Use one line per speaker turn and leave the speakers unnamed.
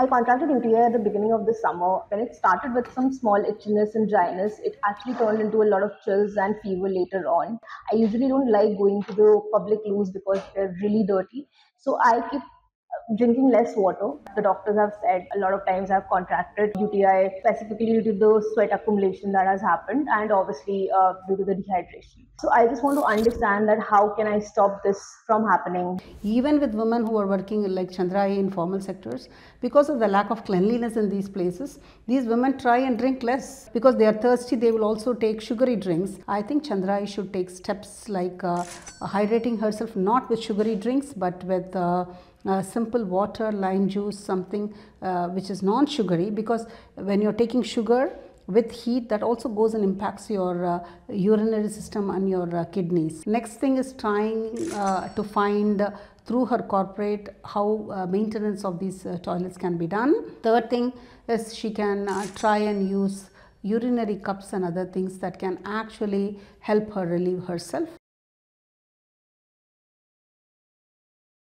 I contracted UTI at the beginning of the summer. When it started with some small itchiness and dryness, it actually turned into a lot of chills and fever later on. I usually don't like going to the public loos because they're really dirty. So I keep drinking less water. The doctors have said a lot of times I've contracted UTI specifically due to the sweat accumulation that has happened and obviously uh, due to the dehydration. So I just want to understand that how can I stop
this from happening? Even with women who are working like Chandrai in formal sectors, because of the lack of cleanliness in these places, these women try and drink less because they are thirsty. They will also take sugary drinks. I think Chandrai should take steps like uh, hydrating herself not with sugary drinks but with uh, uh, simple water, lime juice, something uh, which is non-sugary because when you're taking sugar, with heat that also goes and impacts your uh, urinary system and your uh, kidneys. Next thing is trying uh, to find uh, through her corporate how uh, maintenance of these uh, toilets can be done. Third thing is she can try and use urinary cups and
other things that can actually help her relieve herself.